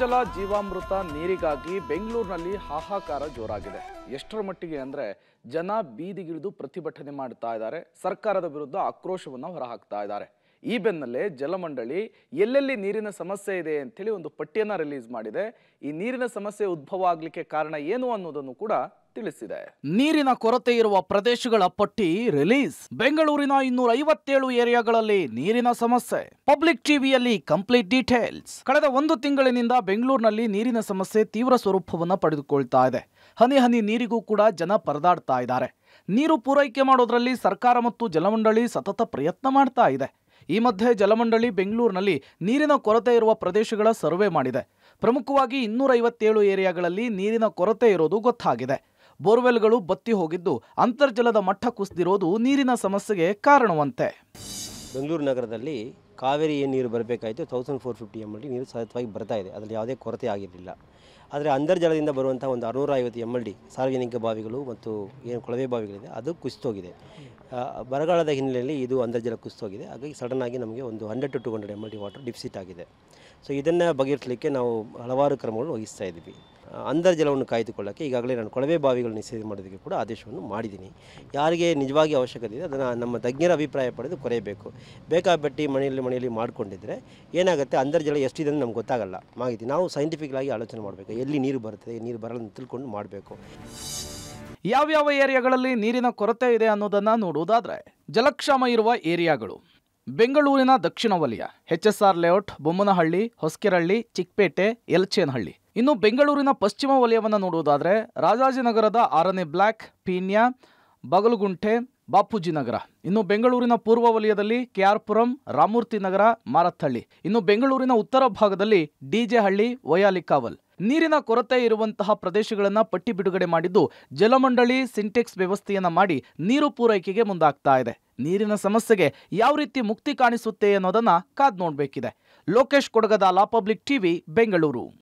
ಜಲ ಜೀವಾಮೃತ ನೀರಿಗಾಗಿ ಬೆಂಗಳೂರಿನಲ್ಲಿ ಹಾಹಾಕಾರ ಜೋರಾಗಿದೆ ಎಷ್ಟರ ಮಟ್ಟಿಗೆ ಅಂದರೆ ಜನ ಬೀದಿಗಿಳಿದು ಪ್ರತಿಭಟನೆ ಮಾಡ್ತಾ ಇದ್ದಾರೆ ಸರ್ಕಾರದ ವಿರುದ್ಧ ಆಕ್ರೋಶವನ್ನು ಹೊರಹಾಕ್ತಾ ಇದ್ದಾರೆ ಈ ಬೆನ್ನಲ್ಲೇ ಜಲಮಂಡಳಿ ಎಲ್ಲೆಲ್ಲಿ ನೀರಿನ ಸಮಸ್ಯೆ ಇದೆ ಅಂತೇಳಿ ಒಂದು ಪಟ್ಟಿಯನ್ನು ರಿಲೀಸ್ ಮಾಡಿದೆ ಈ ನೀರಿನ ಸಮಸ್ಯೆ ಉದ್ಭವ ಆಗಲಿಕ್ಕೆ ಕಾರಣ ಏನು ಅನ್ನೋದನ್ನು ಕೂಡ ತಿಳಿಸಿದೆ ನೀರಿನ ಕೊರತೆ ಇರುವ ಪ್ರದೇಶಗಳ ಪಟ್ಟಿ ರಿಲೀಸ್ ಬೆಂಗಳೂರಿನ ಇನ್ನೂರ ಐವತ್ತೇಳು ಏರಿಯಾಗಳಲ್ಲಿ ನೀರಿನ ಸಮಸ್ಯೆ ಪಬ್ಲಿಕ್ ಟಿವಿಯಲ್ಲಿ ಕಂಪ್ಲೀಟ್ ಡೀಟೇಲ್ಸ್ ಕಳೆದ ಒಂದು ತಿಂಗಳಿನಿಂದ ಬೆಂಗಳೂರಿನಲ್ಲಿ ನೀರಿನ ಸಮಸ್ಯೆ ತೀವ್ರ ಸ್ವರೂಪವನ್ನು ಪಡೆದುಕೊಳ್ತಾ ಇದೆ ಹನಿ ಹನಿ ನೀರಿಗೂ ಕೂಡ ಜನ ಪರದಾಡ್ತಾ ಇದ್ದಾರೆ ನೀರು ಪೂರೈಕೆ ಮಾಡೋದ್ರಲ್ಲಿ ಸರ್ಕಾರ ಮತ್ತು ಜಲಮಂಡಳಿ ಸತತ ಪ್ರಯತ್ನ ಮಾಡ್ತಾ ಇದೆ ಈ ಮಧ್ಯೆ ಜಲಮಂಡಳಿ ಬೆಂಗಳೂರಿನಲ್ಲಿ ನೀರಿನ ಕೊರತೆ ಇರುವ ಪ್ರದೇಶಗಳ ಸರ್ವೆ ಮಾಡಿದೆ ಪ್ರಮುಖವಾಗಿ ಇನ್ನೂರೈವತ್ತೇಳು ಏರಿಯಾಗಳಲ್ಲಿ ನೀರಿನ ಕೊರತೆ ಇರೋದು ಗೊತ್ತಾಗಿದೆ ಬೋರ್ವೆಲ್ಗಳು ಬತ್ತಿ ಹೋಗಿದ್ದು ಅಂತರ್ಜಲದ ಮಟ್ಟ ಕುಸಿದಿರೋದು ನೀರಿನ ಸಮಸ್ಯೆಗೆ ಕಾರಣವಂತೆ ಬೆಂಗಳೂರು ನಗರದಲ್ಲಿ ಕಾವೇರಿ ಏನು ನೀರು ಬರಬೇಕಾಯಿತು thousand four fifty M L D ನೀರು ಸತತವಾಗಿ ಬರ್ತಾ ಇದೆ ಅದರಲ್ಲಿ ಯಾವುದೇ ಕೊರತೆ ಆಗಿರಲಿಲ್ಲ ಆದರೆ ಅಂತರ್ಜಲದಿಂದ ಬರುವಂಥ ಒಂದು ಅರುನೂರ ಐವತ್ತು ಎಮ್ ಎಲ್ ಡಿ ಸಾರ್ವಜನಿಕ ಬಾವಿಗಳು ಮತ್ತು ಏನು ಕೊಳವೆ ಬಾವಿಗಳಿದೆ ಅದು ಕುಸಿತೋಗಿದೆ ಬರಗಾಲದ ಹಿನ್ನೆಲೆಯಲ್ಲಿ ಇದು ಅಂತರ್ಜಲ ಕುಸಿತೋಗಿದೆ ಹಾಗಾಗಿ ಸಡನ್ನಾಗಿ ನಮಗೆ ಒಂದು hundred to two hundred M L D water deficit ಆಗಿದೆ ಸೊ ಇದನ್ನು ಬಗೆಹರಿಸಲಿಕ್ಕೆ ನಾವು ಹಲವಾರು ಕ್ರಮಗಳು ವಹಿಸ್ತಾ ಇದ್ದೀವಿ ಅಂತರ್ಜಲವನ್ನು ಕಾಯ್ದುಕೊಳ್ಳೋಕ್ಕೆ ಈಗಾಗಲೇ ನಾನು ಕೊಳವೆ ಬಾವಿಗಳನ್ನು ನಿಷೇಧ ಮಾಡೋದಕ್ಕೆ ಕೂಡ ಆದೇಶವನ್ನು ಮಾಡಿದ್ದೀನಿ ಯಾರಿಗೆ ನಿಜವಾಗಿ ಅವಶ್ಯಕತೆ ಇದೆ ಅದನ್ನು ನಮ್ಮ ತಜ್ಞರ ಅಭಿಪ್ರಾಯ ಪಡೆದು ಕೊರೆಯಬೇಕು ಬೇಕಾಪಟ್ಟಿ ಮನೆಯಲ್ಲಿ ಮನೆಯಲ್ಲಿ ಮಾಡಿಕೊಂಡಿದ್ದರೆ ಏನಾಗುತ್ತೆ ಅಂತರ್ಜಲ ಎಷ್ಟಿದೆ ಅಂತ ನಮ್ಗೆ ಗೊತ್ತಾಗಲ್ಲ ಮಾಹಿತಿ ನಾವು ಸೈಂಟಿಫಿಕ್ಲಾಗಿ ಆಲೋಚನೆ ಮಾಡಬೇಕು ಎಲ್ಲಿ ನೀರು ಬರುತ್ತದೆ ನೀರು ಬರಲ್ಲ ತಿಳ್ಕೊಂಡು ಮಾಡಬೇಕು ಯಾವ್ಯಾವ ಏರಿಯಾಗಳಲ್ಲಿ ನೀರಿನ ಕೊರತೆ ಇದೆ ಅನ್ನೋದನ್ನು ನೋಡುವುದಾದರೆ ಜಲಕ್ಷಾಮ ಇರುವ ಏರಿಯಾಗಳು ಬೆಂಗಳೂರಿನ ದಕ್ಷಿಣ ವಲಯ H S R layout Bommanahalli Hoskerehalli Chikkapete Yelchenahalli ಇನ್ನು ಬೆಂಗಳೂರಿನ ಪಶ್ಚಿಮ ವಲಯವನ್ನು ನೋಡುವುದಾದರೆ ರಾಜಾಜಿನಗರದ ಆರನೇ ಬ್ಲ್ಯಾಕ್ ಪೀಣ್ಯ ಬಗಲುಗುಂಟೆ ನಗರ ಇನ್ನು ಬೆಂಗಳೂರಿನ ಪೂರ್ವ ವಲಯದಲ್ಲಿ ಕೆಆರ್ಪುರಂ ರಾಮೂರ್ತಿ ನಗರ ಮಾರತ್ಹಳ್ಳಿ ಇನ್ನು ಬೆಂಗಳೂರಿನ ಉತ್ತರ ಭಾಗದಲ್ಲಿ ಡಿಜೆಹಳ್ಳಿ ವಯಾಲಿಕಾವಲ್ ನೀರಿನ ಕೊರತೆ ಇರುವಂತಹ ಪ್ರದೇಶಗಳನ್ನು ಪಟ್ಟಿ ಬಿಡುಗಡೆ ಮಾಡಿದ್ದು ಜಲಮಂಡಳಿ ಸಿಂಟೆಕ್ಸ್ ವ್ಯವಸ್ಥೆಯನ್ನು ಮಾಡಿ ನೀರು ಪೂರೈಕೆಗೆ ಮುಂದಾಗ್ತಾ ಇದೆ ನೀರಿನ ಸಮಸ್ಯೆಗೆ ಯಾವ ರೀತಿ ಮುಕ್ತಿ ಕಾಣಿಸುತ್ತೆ ಅನ್ನೋದನ್ನ ಕಾದ್ ನೋಡಬೇಕಿದೆ ಲೋಕೇಶ್ ಕೊಡಗದ ಲಾ ಪಬ್ಲಿಕ್ ಟಿವಿ ಬೆಂಗಳೂರು